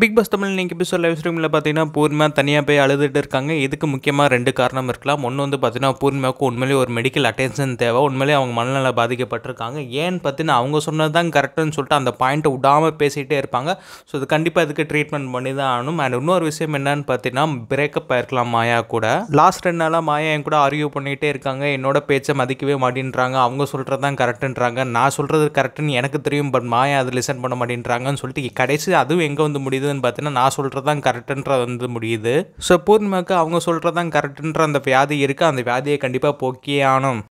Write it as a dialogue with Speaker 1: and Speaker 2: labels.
Speaker 1: big pass Tamil நீங்கள் இப்போ சொல்ல விஷயமில் பார்த்தீங்கன்னா பூர்ணிமா தனியாக போய் அழுதுகிட்டு இருக்காங்க இதுக்கு முக்கியமாக ரெண்டு காரணம் இருக்கலாம் ஒன்று வந்து பார்த்தீங்கன்னா பூர்ணிமாவுக்கு உண்மையிலே ஒரு மெடிக்கல் அட்டென்ஷன் தேவை உண்மையிலே அவங்க மனநல பாதிக்கப்பட்டிருக்காங்க ஏன்னு பார்த்தீங்கன்னா அவங்க சொன்னது தான் கரெக்டுன்னு சொல்லிட்டு அந்த பாயிண்ட்டை விடாமல் பேசிகிட்டே இருப்பாங்க ஸோ இது கண்டிப்பாக அதுக்கு ட்ரீட்மெண்ட் பண்ணி தான் ஆகணும் அண்ட் இன்னொரு விஷயம் என்னன்னு பார்த்தீங்கன்னா பிரேக்கப் ஆயிருக்கலாம் மாயா கூட லாஸ்ட் ரெண்டு நாளாக மாயா என் கூட அறிவு பண்ணிகிட்டே இருக்காங்க என்னோட பேச்சை மதிக்கவே மாட்டேன்றாங்க அவங்க சொல்கிறது தான் கரெக்டுன்றாங்க நான் சொல்கிறது கரெக்டுன்னு எனக்கு தெரியும் பட் மாயா அதை லிசன் பண்ண மாட்டேன்றாங்கன்னு சொல்லிட்டு கடைசி அதுவும் எங்கே வந்து முடியுது முடியுதுன்னு பார்த்தீங்கன்னா நான் சொல்கிறது தான் கரெக்டுன்ற வந்து முடியுது ஸோ பூர்ணிமாவுக்கு அவங்க சொல்கிறது தான் கரெக்டுன்ற அந்த வியாதி இருக்குது அந்த வியாதியை கண்டிப்பாக போக்கியே ஆனும்